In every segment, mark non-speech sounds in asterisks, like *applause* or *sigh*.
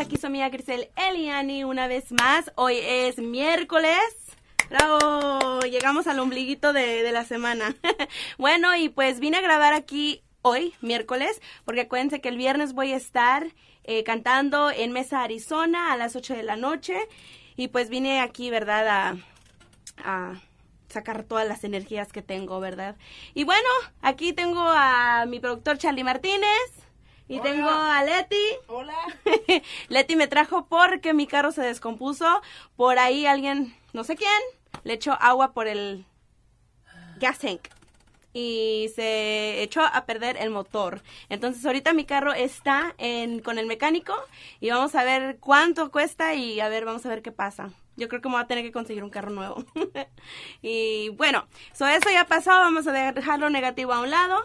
aquí su amiga Grisel Eliani una vez más. Hoy es miércoles. llegamos al ombliguito de, la semana. *laughs* bueno, y pues vine a grabar aquí hoy, miércoles, porque acuérdense que el viernes voy a estar eh, cantando en Mesa Arizona a las 8 de la noche. Y pues vine aquí, ¿verdad? a sacar todas las energías que tengo, ¿verdad? Y bueno, aquí tengo a mi productor Charlie Martínez. Y tengo a Leti. Hola. *laughs* Leti me trajo porque mi carro se descompuso. Por ahí alguien, no sé quién, le echó agua por el gas tank y se echó a perder el motor. Entonces ahorita mi carro está con el mecánico y vamos a ver cuánto cuesta y a ver, vamos a ver qué pasa. Yo creo que me voy a tener que conseguir un carro nuevo. *laughs* y bueno, so eso ya pasó, vamos a dejarlo negativo a un lado.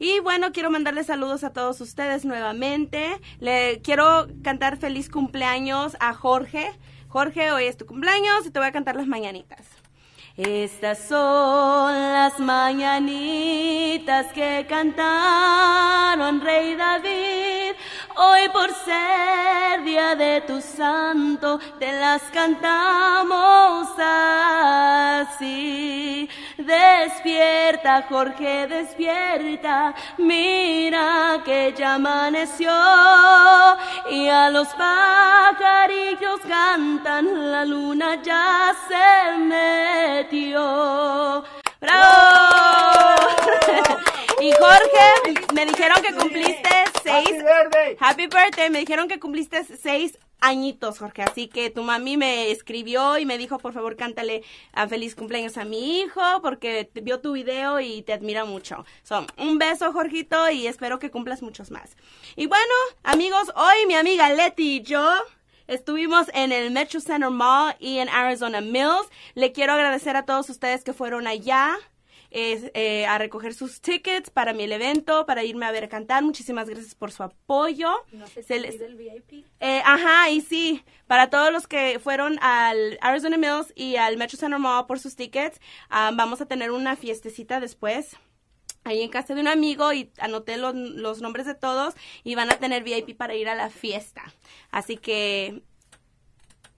Y bueno, quiero mandarles saludos a todos ustedes nuevamente. Le quiero cantar feliz cumpleaños a Jorge. Jorge, hoy es tu cumpleaños y te voy a cantar las mañanitas. Estas son las mañanitas que cantaron Rey David. Hoy por ser día de tu santo, te las cantamos así. Despierta, Jorge, despierta, mira que ya amaneció y a los pajarillos cantan la luz ya se metió. ¡Bravo! y Jorge, me dijeron que cumpliste seis. Happy birthday. Me dijeron que cumpliste seis añitos, Jorge. Así que tu mami me escribió y me dijo, por favor, cántale a feliz cumpleaños a mi hijo, porque vio tu video y te admira mucho. So, un beso, Jorgito, y espero que cumplas muchos más. Y bueno, amigos, hoy mi amiga Leti y yo Estuvimos en el Metro Center Mall y en Arizona Mills. Le quiero agradecer a todos ustedes que fueron allá. Eh, a recoger sus tickets para mi evento, para irme a ver a cantar. Muchísimas gracias por su apoyo. No el VIP. Eh, ajá, y sí, para todos los que fueron al Arizona Mills y al Metro Center Mall por sus tickets, ah, vamos a tener una fiestecita después ahí en casa de un amigo y anoté los, nombres de todos y van a tener VIP para ir a la fiesta. Así que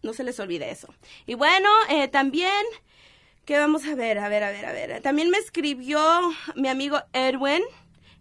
no se les olvide eso. Y bueno, eh, también, ¿qué vamos a ver? A ver, a ver, a ver. También me escribió mi amigo Erwin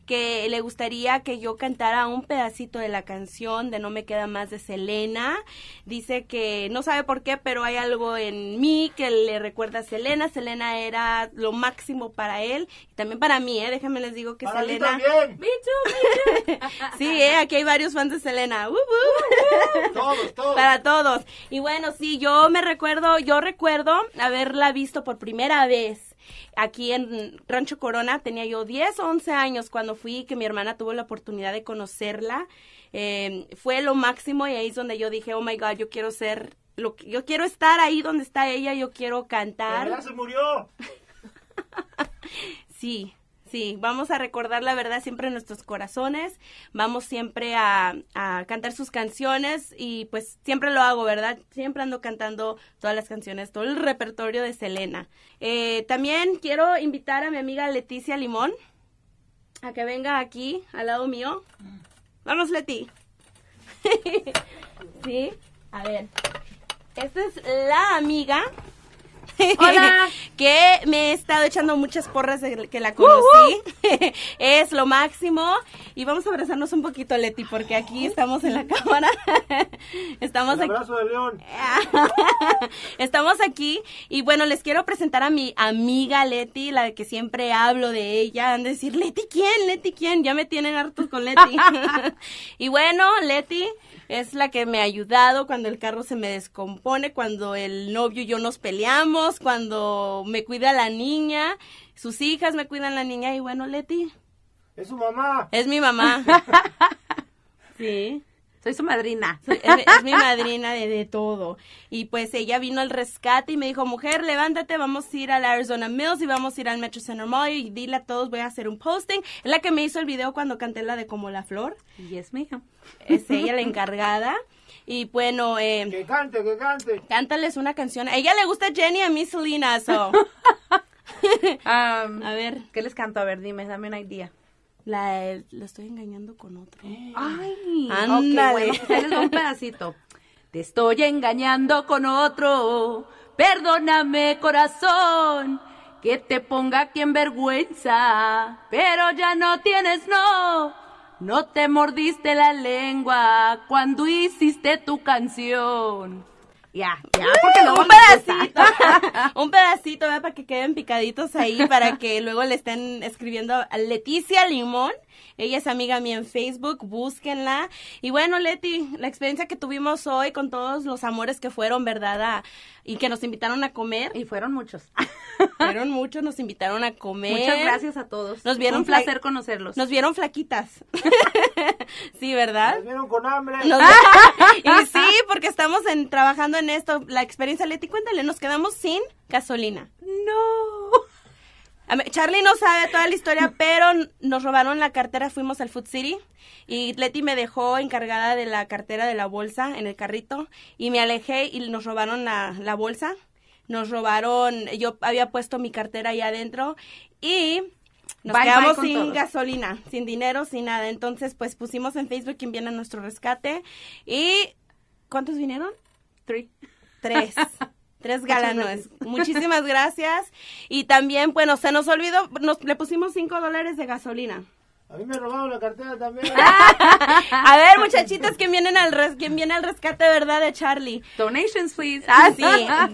que le gustaría que yo cantara un pedacito de la canción de No me queda más de Selena. Dice que no sabe por qué, pero hay algo en mí que le recuerda a Selena. Selena era lo máximo para él y también para mí, ¿eh? Déjame les digo que para Selena. también. *laughs* sí, ¿eh? aquí hay varios fans de Selena. Uh, uh. todos, todos. Para todos. Y bueno, sí, yo me recuerdo, yo recuerdo haberla visto por primera vez Aquí en Rancho Corona tenía yo 10 o 11 años cuando fui, que mi hermana tuvo la oportunidad de conocerla. Em, fue lo máximo y ahí es donde yo dije, oh my God, yo quiero ser, lo que, yo quiero estar ahí donde está ella, yo quiero cantar. se murió! *laughs* sí, Sí, vamos a recordar la verdad siempre en nuestros corazones, vamos siempre a, a, cantar sus canciones y pues siempre lo hago, ¿verdad? Siempre ando cantando todas las canciones, todo el repertorio de Selena. Eh, también quiero invitar a mi amiga Leticia Limón a que venga aquí al lado mío. Vamos, Leti. *laughs* sí, a ver. Esta es la amiga Hola. *laughs* que me he estado echando muchas porras de que la conocí. *laughs* es lo máximo. Y vamos a abrazarnos un poquito, Leti, porque aquí estamos en la cámara. *laughs* estamos abrazo de león. estamos aquí. Y bueno, les quiero presentar a mi amiga Leti, la que siempre hablo de ella. Han de decir, Leti, ¿quién? Leti, ¿quién? Ya me tienen hartos con Leti. y bueno, Leti, es la que me ha ayudado cuando el carro se me descompone, cuando el novio y yo nos peleamos, cuando me cuida la niña, sus hijas me cuidan la niña y bueno, Leti. Es su mamá. Es mi mamá. *laughs* sí soy su madrina. es, mi madrina de, todo. Y pues ella vino al rescate y me dijo, mujer, levántate, vamos a ir a la Arizona Mills y vamos a ir al Metro Center Mall y dile a todos, voy a hacer un posting. Es la que me hizo el video cuando canté la de Como la Flor. Y es mi hija. Es ella la encargada. Y bueno, eh, que cante, que cante. Cántales una canción. A ella le gusta Jenny, a Miss Selena, so. *laughs* *laughs* Um, a ver. ¿Qué les canto? A ver, dime, dame una idea. La, la estoy engañando con otro. Ay, ándale. Okay, pues, un pedacito. Te estoy engañando con otro. Perdóname, corazón, que te ponga aquí en vergüenza. Pero ya no tienes no. No te mordiste la lengua cuando hiciste tu canción. Ya, ya, *laughs* *laughs* un pedacito, un pedacito, Para que queden picaditos ahí, para que luego le estén escribiendo a Leticia Limón ella es amiga mía en Facebook, búsquenla. Y bueno, Leti, la experiencia que tuvimos hoy con todos los amores que fueron, ¿verdad? y que nos invitaron a comer. Y fueron muchos. *laughs* Fueron muchos, nos invitaron a comer. Muchas gracias a todos. Nos vieron Un placer conocerlos. Nos vieron flaquitas. *laughs* sí, ¿verdad? Nos vieron con hambre. *laughs* y sí, porque estamos trabajando en esto. La experiencia, Leti, cuéntale, nos quedamos sin gasolina. No. Charlie no sabe toda la historia, mm. pero nos robaron la cartera, fuimos al Food City y Leti me dejó encargada de la cartera de la bolsa en el carrito y me alejé y nos robaron la, bolsa, nos robaron, yo había puesto mi cartera ahí adentro y nos quedamos sin gasolina, sin dinero, sin nada. Entonces, pues pusimos en Facebook quien viene a nuestro rescate y ¿cuántos vinieron? Three. Tres. *laughs* Tres galanos *laughs* Muchísimas gracias. Y también, bueno, se nos olvidó, nos, le pusimos cinco dólares de gasolina. A mí me robaron la cartera también. *laughs* a ver, muchachitas, ¿quién, vienen al viene al rescate, verdad, de Charlie? Donations, please. Ah, *laughs* sí.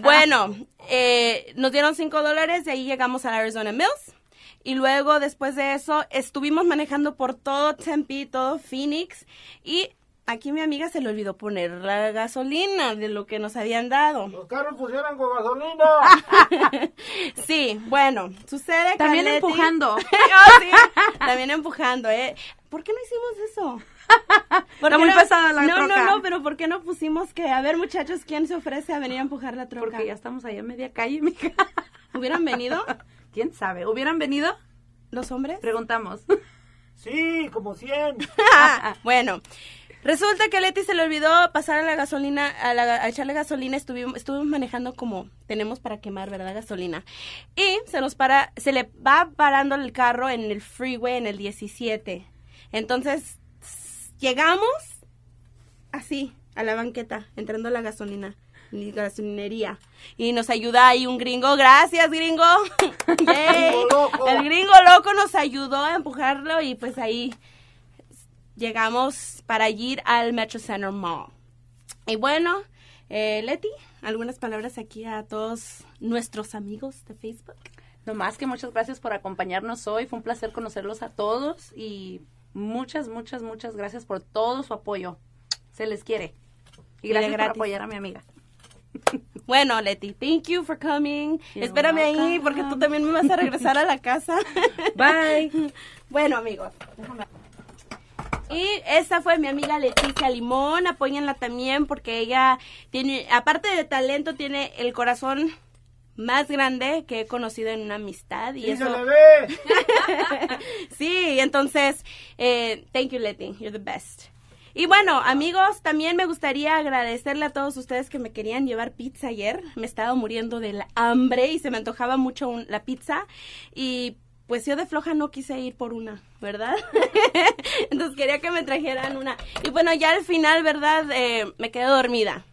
Bueno, eh, nos dieron cinco dólares, y ahí llegamos a Arizona Mills. Y luego, después de eso, estuvimos manejando por todo Tempe, todo Phoenix. Y Aquí mi amiga se le olvidó poner la gasolina de lo que nos habían dado. Los carros pusieron con gasolina. *laughs* sí, bueno, sucede También empujando. *laughs* Ah, sí, también empujando, ¿eh? ¿Por qué no hicimos eso? *laughs* Está muy pesada la no, troca. No, no, pero ¿por qué no pusimos que, a ver, muchachos, ¿quién se ofrece a venir a empujar la troca? Porque ya estamos ahí en media calle, mija. ¿Hubieran venido? ¿Quién sabe? ¿Hubieran venido? ¿Los hombres? Preguntamos. Sí, como 100. bueno, Resulta que a Leti se le olvidó pasar a la gasolina, a, echarle gasolina, estuvimos, manejando como tenemos para quemar, ¿verdad? Gasolina. Y se nos para, se le va parando el carro en el freeway en el 17. Entonces, llegamos así, a la banqueta, entrando a la gasolina gasolinería. Y nos ayuda ahí un gringo. Gracias, gringo. *laughs* El gringo loco nos ayudó a empujarlo y pues ahí llegamos para ir al Metro Center Mall. Y bueno, eh, Leti, algunas palabras aquí a todos nuestros amigos de Facebook. No más que muchas gracias por acompañarnos hoy. Fue un placer conocerlos a todos y muchas, muchas, muchas gracias por todo su apoyo. Se les quiere. Y gracias por apoyar a mi amiga. *laughs* *laughs* Bueno, Leti, thank you for coming. Espérame ahí porque tú también me vas a regresar a la casa. *laughs* Bye. bueno, amigos, déjame. Y esta fue mi amiga Leticia Limón, apóyenla también porque ella tiene, aparte de talento, tiene el corazón más grande que he conocido en una amistad. Y, eso... ve. *laughs* sí, entonces, eh, thank you, Letty you're the best. Y bueno, amigos, también me gustaría agradecerle a todos ustedes que me querían llevar pizza ayer. Me estaba muriendo de hambre y se me antojaba mucho la pizza. Y pues yo de floja no quise ir por una, ¿verdad? *laughs* Entonces quería que me trajeran una. Y bueno, ya al final, ¿verdad? Eh, me quedé dormida.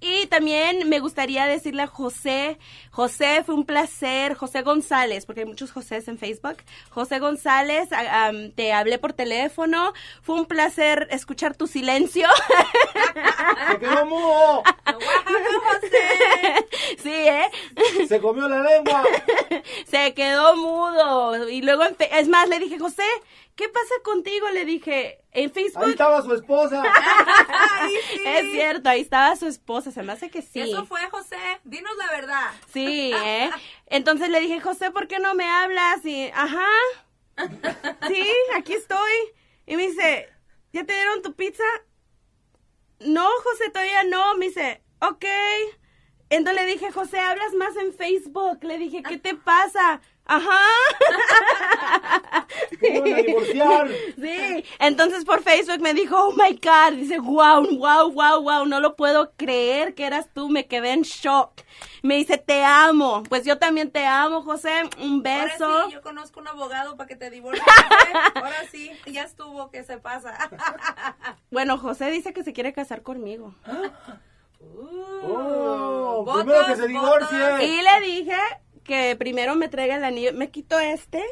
Y también me gustaría decirle a José, José, fue un placer, José González, porque hay muchos Josés en Facebook. José González, te hablé por teléfono, fue un placer escuchar tu silencio. *laughs* Se quedó mudo. José. *laughs* Sí, ¿eh? Se comió la lengua. *laughs* Se quedó mudo. Y luego, es más, le dije, José, ¿qué pasa contigo? Le dije, en Facebook. Ahí estaba su esposa. *laughs* *laughs* Es cierto, ahí estaba su esposa, se me hace que sí. Eso fue, José, dinos la verdad. Sí, *laughs* ¿eh? Entonces le dije, José, ¿por qué no me hablas? Y, ajá, sí, aquí estoy. Y me dice, ¿ya te dieron tu pizza? No, José, todavía no. Me dice, ok. Entonces le dije, José, hablas más en Facebook. Le dije, ¿qué te pasa? Ajá. *laughs* Sí. Entonces por Facebook me dijo, oh my God. Dice, wow, wow, wow, wow. No lo puedo creer que eras tú. Me quedé en shock. Me dice, te amo. Pues yo también te amo, José. Un beso. Ahora sí, yo conozco un abogado para que te divorcie. Ahora sí, ya estuvo, que se pasa. *laughs* bueno, José dice que se quiere casar conmigo. *gasps* Oh, uh, Y le dije, que primero me traiga el anillo. Me quito este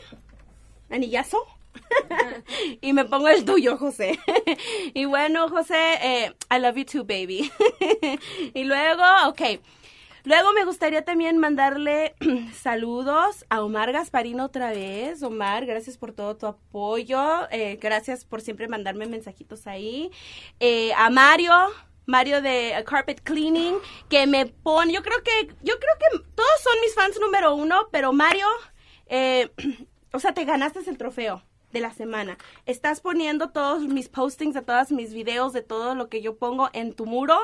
anillazo *laughs* y me pongo el tuyo, José. *laughs* y bueno, José, eh, I love you too, baby. *laughs* y luego, ok. Luego me gustaría también mandarle *clears throat* saludos a Omar Gasparino otra vez. Omar, gracias por todo tu apoyo. Eh, gracias por siempre mandarme mensajitos ahí. Eh, a Mario, Mario de eh, Carpet Cleaning, que me pone, yo creo que, yo creo que todos son mis fans número uno, pero Mario, eh, *clears throat* o sea, te ganaste el trofeo de la semana. Estás poniendo todos mis postings de todos mis videos, de todo lo que yo pongo en tu muro.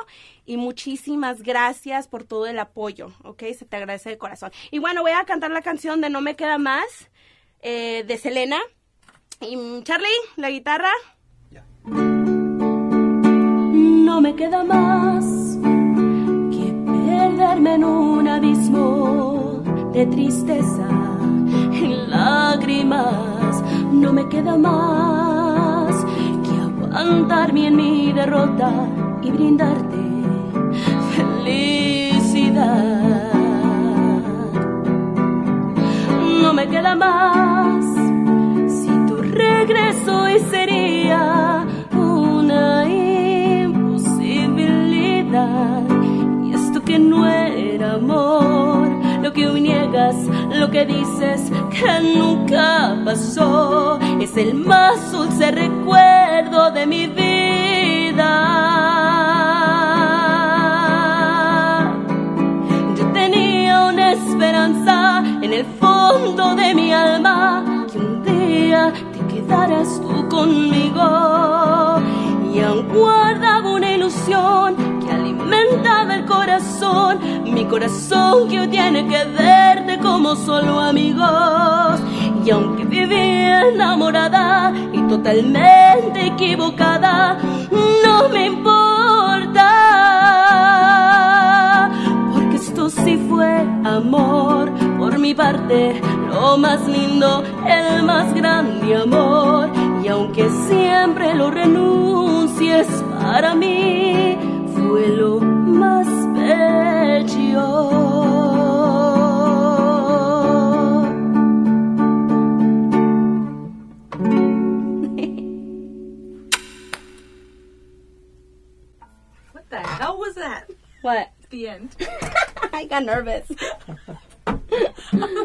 Y muchísimas gracias por todo el apoyo, ¿ok? Se te agradece de corazón. Y bueno, voy a cantar la canción de No Me Queda Más, eh, de Selena. Y mm, Charlie, la guitarra no me queda más que perderme en un abismo de tristeza y lágrimas. No me queda más que aguantarme en mi derrota y brindarte felicidad. No me queda más que dices que nunca pasó es el más dulce recuerdo de mi vida. Yo tenía una esperanza en el fondo de mi alma que un día te quedaras tú conmigo y aún guardaba una ilusión que alimentaba el corazón corazón que tiene que verte como solo amigos. Y aunque viví enamorada y totalmente equivocada, no me importa. Porque esto sí fue amor por mi parte, lo más lindo, el más grande amor. Y aunque siempre lo renuncies para mí, fue lo más *laughs* what the hell was that? What? The end. *laughs* I got nervous. *laughs*